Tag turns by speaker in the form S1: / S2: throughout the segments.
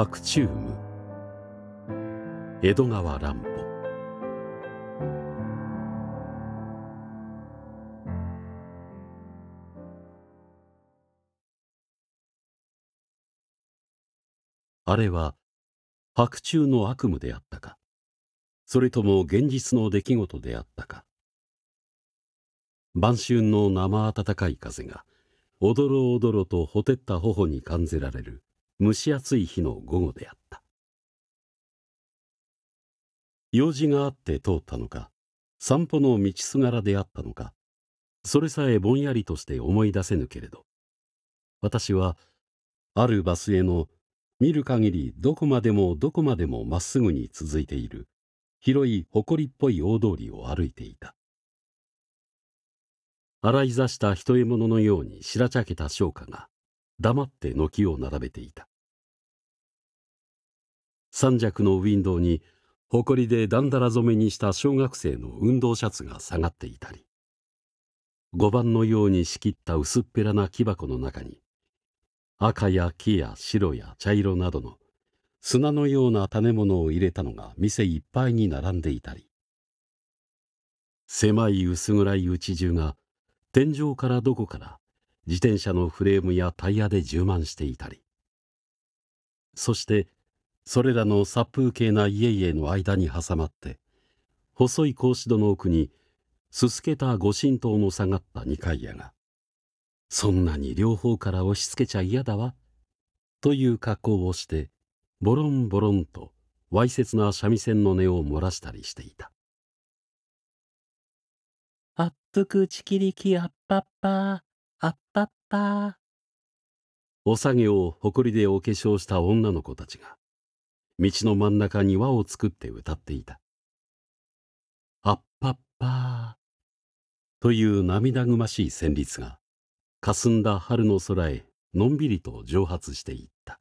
S1: 白昼夢江戸川乱歩あれは白昼の悪夢であったかそれとも現実の出来事であったか晩春の生暖かい風がおどろおどろとほてった頬に感じられる蒸し暑い日の午後であった用事があって通ったのか散歩の道すがらであったのかそれさえぼんやりとして思い出せぬけれど私はあるバスへの見る限りどこまでもどこまでもまっすぐに続いている広い埃っぽい大通りを歩いていた洗いざした一獲物のようにしらちゃけた商家が黙って軒を並べていた三尺のウィンドウにほこりでだんだら染めにした小学生の運動シャツが下がっていたり碁盤のように仕切った薄っぺらな木箱の中に赤や木や白や茶色などの砂のような種物を入れたのが店いっぱいに並んでいたり狭い薄暗い内中が天井からどこから自転車のフレームやタイヤで充満していたりそしてそれらの殺風景な家々の間に挟まって細い格子戸の奥にすすけた御神道の下がった二階屋が「そんなに両方から押し付けちゃ嫌だわ」という格好をしてボロンボロンとわいせつな三味線の音を漏らしたりしていた。あっぷくちきりきあっぱっぱあっぱっぱおさげをほこりでお化粧した女の子たちが、道の真ん中に輪を作って歌っていた。あっぱっぱという涙ぐましい旋律が、霞んだ春の空へのんびりと蒸発していった。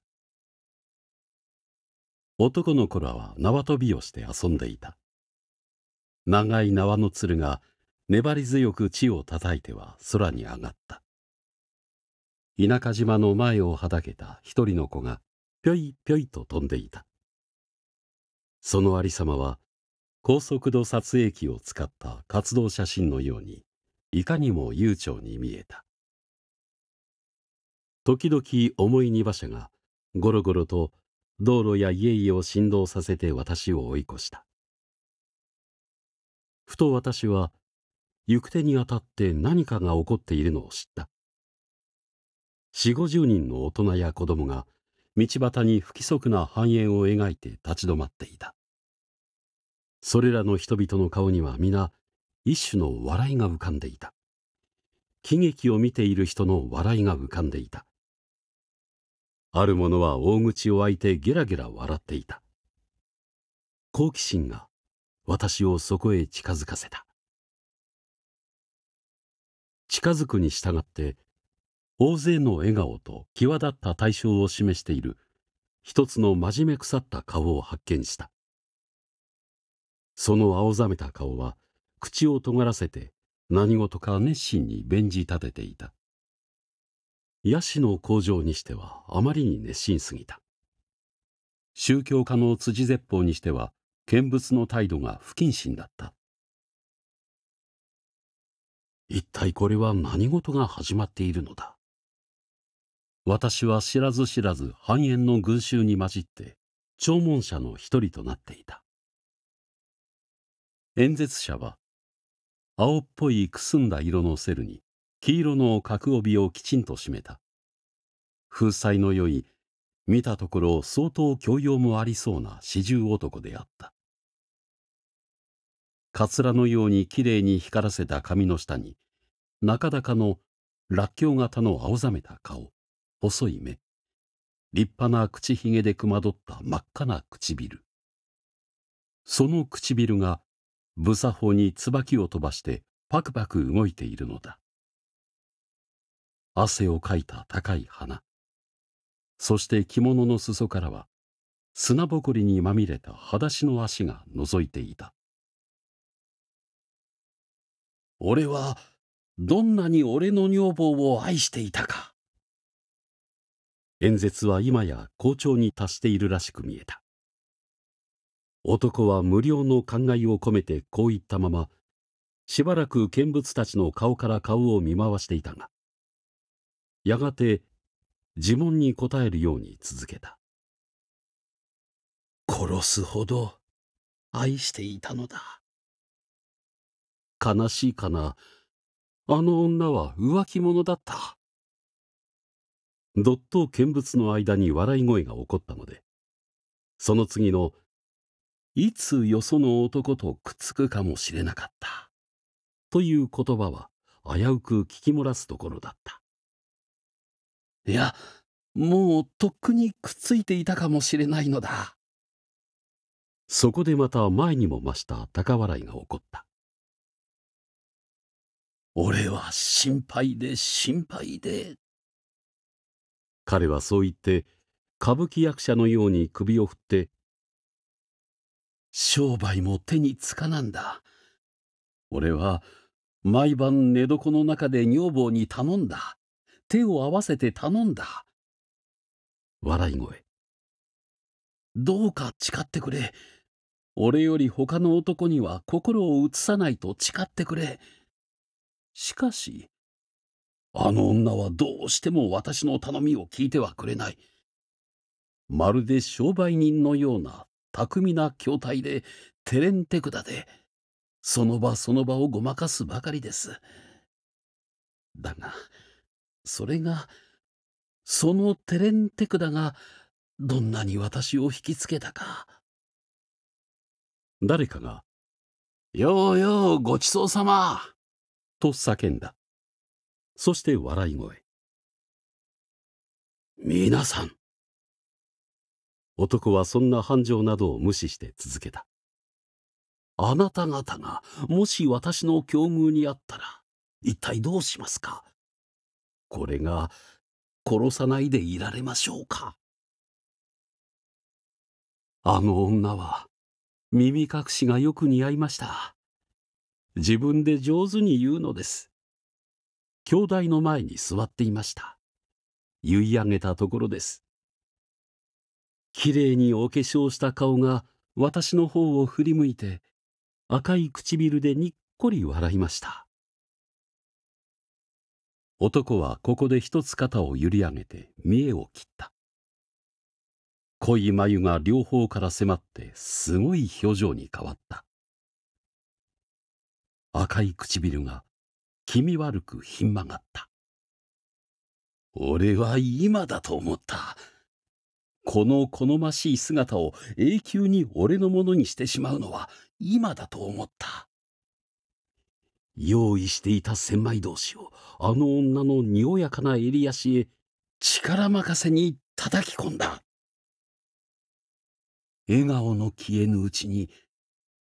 S1: 男の子らは縄跳びをして遊んでいた。長い縄のつるが粘り強く地を叩いては空に上がった。田舎島の前をはだけた一人の子がぴょいぴょいと飛んでいたそのありさまは高速度撮影機を使った活動写真のようにいかにも悠長に見えた時々重い荷馬車がゴロゴロと道路や家々を振動させて私を追い越したふと私は行く手にあたって何かが起こっているのを知った四五十人の大人や子供が道端に不規則な半円を描いて立ち止まっていたそれらの人々の顔には皆一種の笑いが浮かんでいた喜劇を見ている人の笑いが浮かんでいたある者は大口を開いてゲラゲラ笑っていた好奇心が私をそこへ近づかせた近づくに従って大勢の笑顔と際立った対象を示している一つの真面目腐った顔を発見したその青ざめた顔は口を尖らせて何事か熱心に弁じ立てていたヤシの工場にしてはあまりに熱心すぎた宗教家の辻絶法にしては見物の態度が不謹慎だった一体これは何事が始まっているのだ私は知らず知らず半円の群衆に混じって弔問者の一人となっていた演説者は青っぽいくすんだ色のセルに黄色の角帯をきちんと締めた風采の良い見たところ相当教養もありそうな四十男であったかつらのようにきれいに光らせた髪の下になかなかのらっきょう型の青ざめた顔細い目、立派な口ひげでくまどった真っ赤な唇。その唇が、ブサホに椿を飛ばしてパクパク動いているのだ。汗をかいた高い鼻。そして着物の裾からは、砂ぼこりにまみれた裸足の足が覗いていた。俺は、どんなに俺の女房を愛していたか。演説は今や好調に達しているらしく見えた男は無料の感慨を込めてこう言ったまましばらく見物たちの顔から顔を見回していたがやがて呪文に答えるように続けた殺すほど愛していたのだ悲しいかなあの女は浮気者だったどっと見物の間に笑い声が起こったのでその次の「いつよその男とくっつくかもしれなかった」という言葉は危うく聞き漏らすところだったいやもうとっくにくっついていたかもしれないのだそこでまた前にも増した高笑いが起こった俺は心配で心配で彼はそう言って歌舞伎役者のように首を振って「商売も手につかなんだ。俺は毎晩寝床の中で女房に頼んだ。手を合わせて頼んだ。笑い声。どうか誓ってくれ。俺より他の男には心を移さないと誓ってくれ。しかし、あの女はどうしても私の頼みを聞いてはくれない。まるで商売人のような巧みな筐体でテンテ手管で、その場その場をごまかすばかりです。だが、それが、そのテンテ手管がどんなに私を引きつけたか。誰かが、ようようごちそうさまと叫んだ。そして笑い声皆さん男はそんな繁盛などを無視して続けたあなた方がもし私の境遇にあったら一体どうしますかこれが殺さないでいられましょうかあの女は耳隠しがよく似合いました自分で上手に言うのです兄弟の前に座っていました。言い上げたところです。きれいにお化粧した顔が私の方を振り向いて、赤い唇でにっこり笑いました。男はここで一つ肩を揺り上げて見栄を切った。濃い眉が両方から迫ってすごい表情に変わった。赤い唇が気味悪くひん曲がった。俺は今だと思った。この好ましい姿を永久に俺のものにしてしまうのは今だと思った。用意していた千枚同士をあの女のにおやかな襟足へ力任せに叩き込んだ。笑顔の消えぬうちに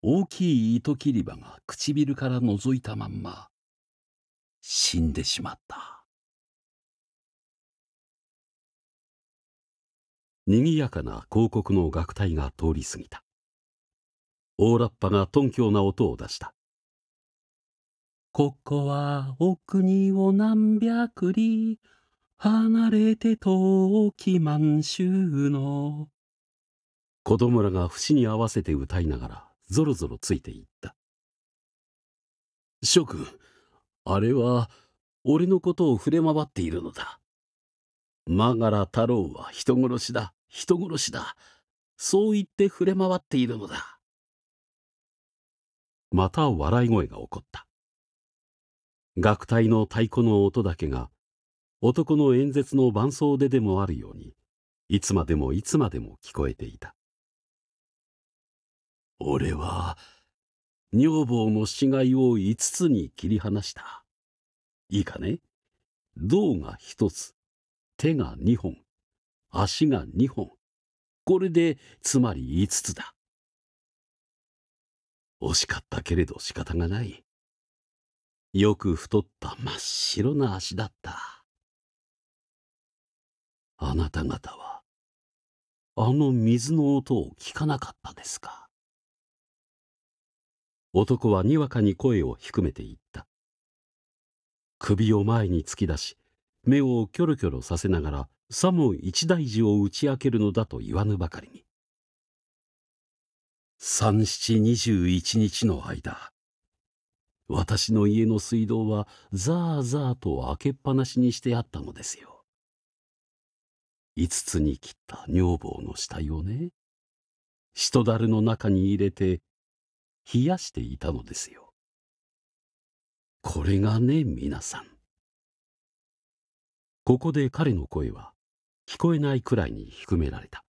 S1: 大きい糸切り歯が唇から覗いたまんま死んでしまった。賑やかな広告の楽隊が通り過ぎた。大ラッパが頓強な音を出した。ここはお国を何百里、離れて遠き満州の。子供らが節に合わせて歌いながら、ぞろぞろついていった。諸君、あれは俺のことを触れ回っているのだ。マガラ太郎は人殺しだ、人殺しだ。そう言って触れ回っているのだ。また笑い声が起こった。楽隊の太鼓の音だけが、男の演説の伴奏ででもあるように、いつまでもいつまでも聞こえていた。俺は、女房の死骸を5つに切り離した。いいかね銅が1つ、手が2本、足が2本。これで、つまり5つだ。惜しかったけれど仕方がない。よく太った真っ白な足だった。あなた方は、あの水の音を聞かなかったですか男はにわかに声を低めていった首を前に突き出し目をキョロキョロさせながらさも一大事を打ち明けるのだと言わぬばかりに三七二十一日の間私の家の水道はザーザーと開けっぱなしにしてあったのですよ五つに切った女房の死体をね人だるの中に入れて冷やしていたのですよ。これがね皆さん。ここで彼の声は聞こえないくらいに低められた。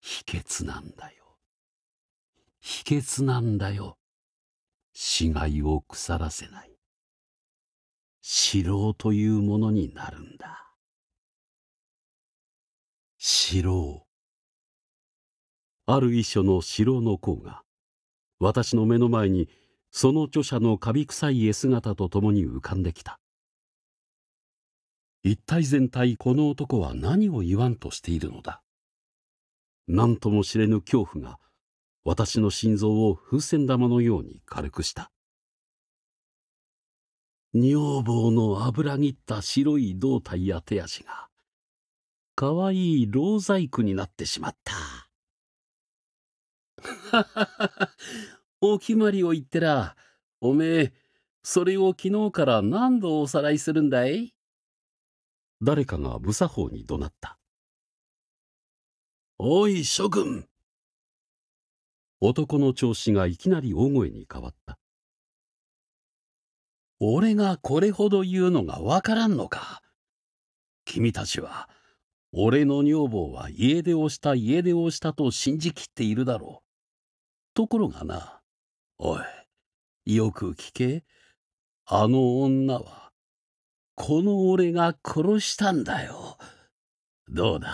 S1: 秘訣なんだよ。秘訣なんだよ。死骸を腐らせない。死老というものになるんだ。死老。ある遺書の城の甲が私の目の前にその著者のカビ臭い絵姿とともに浮かんできた一体全体この男は何を言わんとしているのだ何とも知れぬ恐怖が私の心臓を風船玉のように軽くした女房の油ぎった白い胴体や手足がかわいい老細工になってしまった。お決まりを言ってら、おめえ、それを昨日から何度おさらいするんだい誰かが無作法に怒鳴った。おい、諸君男の調子がいきなり大声に変わった。俺がこれほど言うのがわからんのか。君たちは、俺の女房は家出をした家出をしたと信じきっているだろう。ところがな、おい、よく聞け。あの女は、この俺が殺したんだよ。どうだ、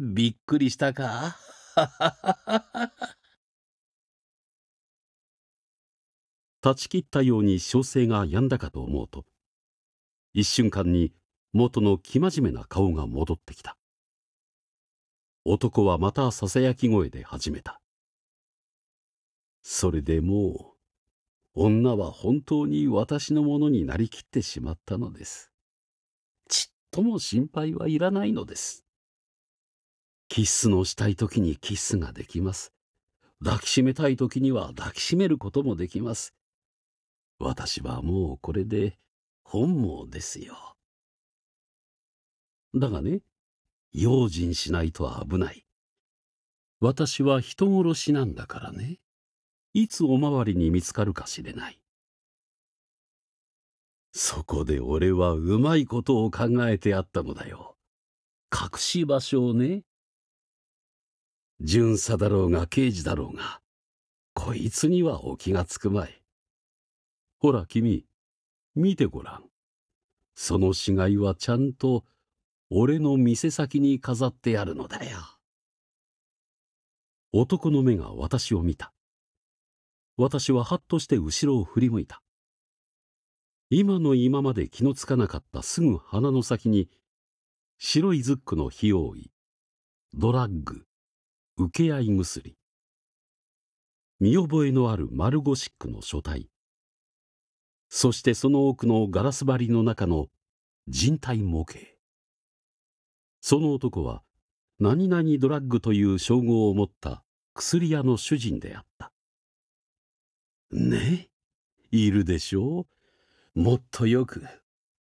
S1: びっくりしたか断 ち切ったように小生が病んだかと思うと、一瞬間に元の生真面目な顔が戻ってきた。男はまたささやき声で始めた。それでもう、女は本当に私のものになりきってしまったのです。ちっとも心配はいらないのです。キッスのしたい時にキッスができます。抱きしめたい時には抱きしめることもできます。私はもうこれで本望ですよ。だがね、用心しないと危ない。私は人殺しなんだからね。いつおまわりに見つかるかしれないそこで俺はうまいことを考えてあったのだよ隠し場所をね巡査だろうが刑事だろうがこいつにはお気がつくまいほら君見てごらんその死骸はちゃんと俺の店先に飾ってあるのだよ男の目が私を見た私はハッとして後ろを振り向いた。今の今まで気のつかなかったすぐ鼻の先に、白いズックの費用い。ドラッグ、受け合い薬、見覚えのあるマルゴシックの書体、そしてその奥のガラス張りの中の人体模型。その男は、何々ドラッグという称号を持った薬屋の主人であった。ねいるでしょうもっとよく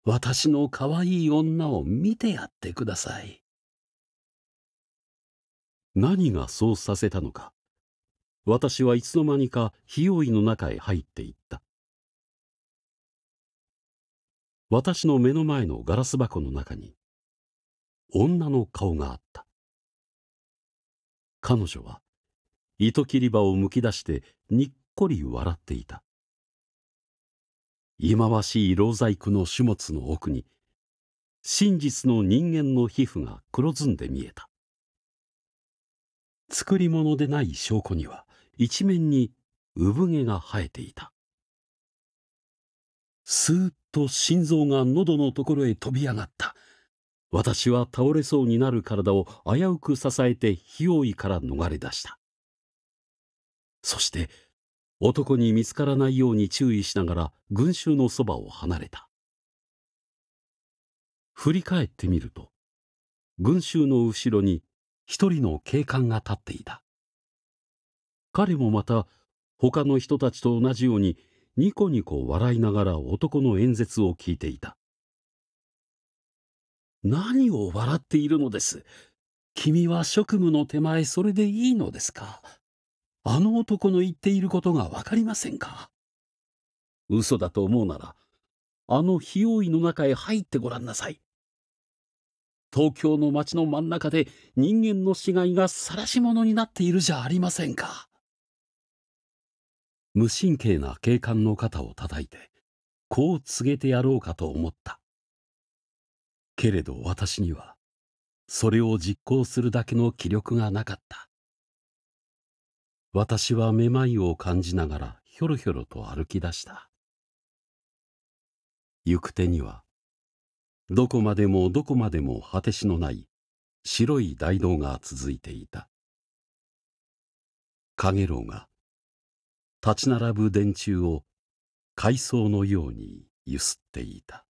S1: 私の可愛い女を見てやってください何がそうさせたのか私はいつの間にかひよいの中へ入っていった私の目の前のガラス箱の中に女の顔があった彼女は糸切り場をむき出してにっこり笑っていた忌まわしい老細工の種物の奥に真実の人間の皮膚が黒ずんで見えた作り物でない証拠には一面に産毛が生えていたスーッと心臓が喉のところへ飛び上がった私は倒れそうになる体を危うく支えて火用医から逃れ出したそして男に見つからないように注意しながら群衆のそばを離れた振り返ってみると群衆の後ろに一人の警官が立っていた彼もまた他の人たちと同じようにニコニコ笑いながら男の演説を聞いていた何を笑っているのです君は職務の手前それでいいのですかあの男の言っていることがわかりませんか嘘だと思うなら、あの費用意の中へ入ってごらんなさい。東京の街の真ん中で人間の死骸が晒し者になっているじゃありませんか。無神経な警官の肩を叩いて、こう告げてやろうかと思った。けれど私には、それを実行するだけの気力がなかった。私はめまいを感じながらひょろひょろと歩き出した行く手にはどこまでもどこまでも果てしのない白い大道が続いていた陽炎が立ち並ぶ電柱を海藻のようにゆすっていた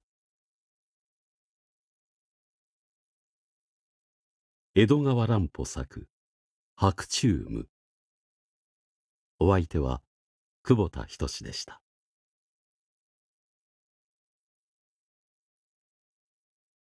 S1: 江戸川乱歩作「白昼夢」お相手は久保田仁でした。